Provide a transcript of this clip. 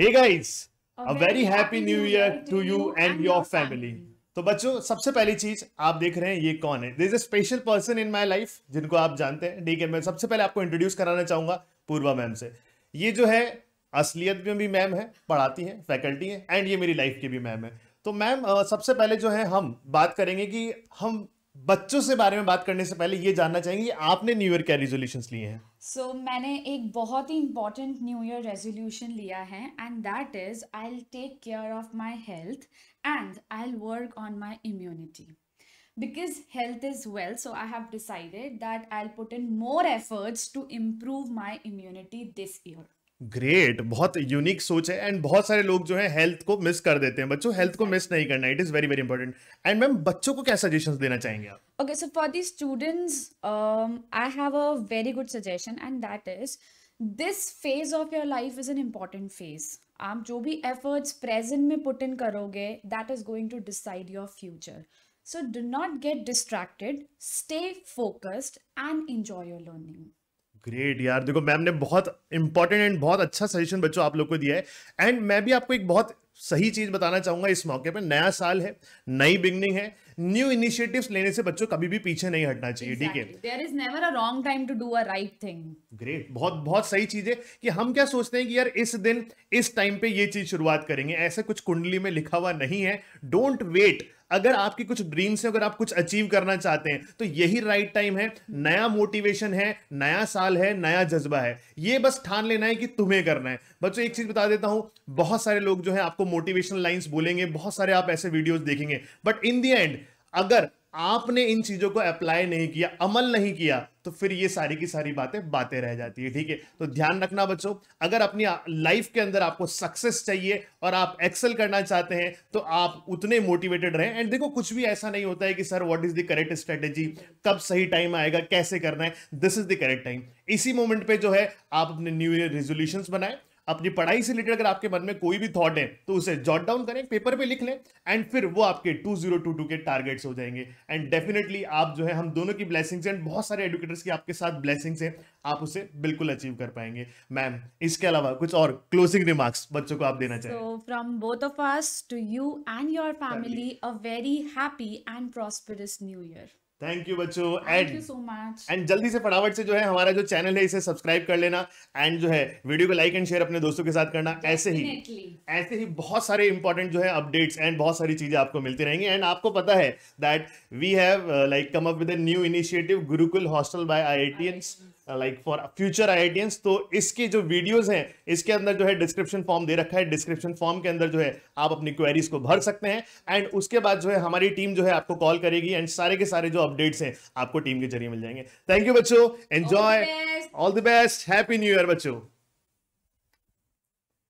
Hey guys a very happy new year to you and your family तो बच्चों सबसे पहली चीज आप देख रहे हैं ये कौन है this is special person in my life जिनको आप जानते हैं ठीक है मैं सबसे पहले आपको इंट्रोड्यूस कराना चाहूंगा पूर्वा मैम से ये जो है असलियत में भी मैम है पढ़ाती है फैकल्टी है एंड ये मेरी लाइफ की भी मैम है तो मैम सबसे पहले जो है हम बात करेंगे कि हम बच्चों से बारे में बात करने से पहले ये जानना चाहेंगे आपने न्यू ईयर क्या रेजोल्यूशन लिए हैं सो so, मैंने एक बहुत ही इंपॉर्टेंट न्यू ईयर रेजोल्यूशन लिया है and that is I take care of my health and I work on my immunity because health is well so i have decided that i'll put in more efforts to improve my immunity this year great बहुत unique सोच है and बहुत सारे लोग जो है health को miss कर देते हैं बच्चों हेल्थ को मिस नहीं करना it is very very important and ma'am बच्चों को क्या सजेशंस देना चाहेंगे आप okay so for the students I have a very good suggestion and that is this phase of your life is an important phase आप जो भी efforts present में पुट इन करोगे that is going to decide your future so do not get distracted stay focused and enjoy your learning great यार देखो ma'am ने बहुत important and बहुत अच्छा सजेशन बच्चों आप लोग को दिया है एंड मैं भी आपको एक बहुत सही चीज बताना चाहूंगा इस मौके पर नया साल है नई बिगनिंग है न्यू इनिशिएटिव्स लेने से बच्चों कभी भी पीछे नहीं हटना चाहिए ठीक है there is never a wrong time to do a right thing great बहुत बहुत सही चीज है कि हम क्या सोचते हैं कि यार इस दिन इस टाइम पे ये चीज शुरुआत करेंगे ऐसा कुछ कुंडली में लिखा हुआ नहीं है डोंट वेट अगर आपकी कुछ ड्रीम्स हैं अगर आप कुछ अचीव करना चाहते हैं तो यही राइट टाइम है नया मोटिवेशन है नया साल है नया जज्बा है ये बस ठान लेना है कि तुम्हें करना है बच्चों एक चीज बता देता हूं बहुत सारे लोग जो है आपको मोटिवेशनल लाइंस बोलेंगे बहुत सारे आप ऐसे वीडियोस देखेंगे बट इन दी एंड अगर आपने इन चीजों को अप्लाई नहीं किया अमल नहीं किया तो फिर ये सारी की सारी बातें बातें रह जाती है ठीक है तो ध्यान रखना बच्चों अगर अपनी लाइफ के अंदर आपको सक्सेस चाहिए और आप एक्सेल करना चाहते हैं तो आप उतने मोटिवेटेड रहें एंड देखो कुछ भी ऐसा नहीं होता है कि sir what is the correct strategy कब सही टाइम आएगा कैसे करना है this is the correct time इसी मोमेंट पे जो है आप अपने न्यू ईयर रेजोल्यूशन बनाए अपनी पढ़ाई से रिलेटेड अगर आपके मन में कोई भी थॉट है तो उसे जॉट डाउन करें पेपर पे लिख लें एंड फिर वो आपके 2022 के टारगेट्स हो जाएंगे एंड डेफिनेटली आप जो है हम दोनों की ब्लेसिंग्स एंड बहुत सारे एडुकेटर्स की आपके साथ ब्लेसिंग्स हैं आप उसे बिल्कुल अचीव कर पाएंगे मैम इसके अलावा कुछ और क्लोजिंग रिमार्क्स बच्चों को आप देना चाहिए from both of us to you and your family a very happy and prosperous new year thank you बच्चों एंड सो मच एंड जल्दी से फटाफट से जो है हमारा जो चैनल है इसे सब्सक्राइब कर लेना एंड जो है वीडियो को लाइक एंड शेयर अपने दोस्तों के साथ करना Definitely. ऐसे ही ऐसे ही बहुत सारे इंपॉर्टेंट जो है अपडेट्स एंड बहुत सारी चीजें आपको मिलती रहेंगी एंड आपको पता है that we have like come up with new initiative Gurukul hostel by I like for future IITians तो इसके जो वीडियोस हैं इसके अंदर जो है डिस्क्रिप्शन फॉर्म दे रखा है डिस्क्रिप्शन फॉर्म के अंदर जो है आप अपनी क्वेरीज को भर सकते हैं एंड उसके बाद जो है हमारी टीम जो है आपको कॉल करेगी एंड सारे के सारे जो अपडेट्स हैं आपको टीम के जरिए मिल जाएंगे थैंक यू बच्चों enjoy all the best happy new year बच्चों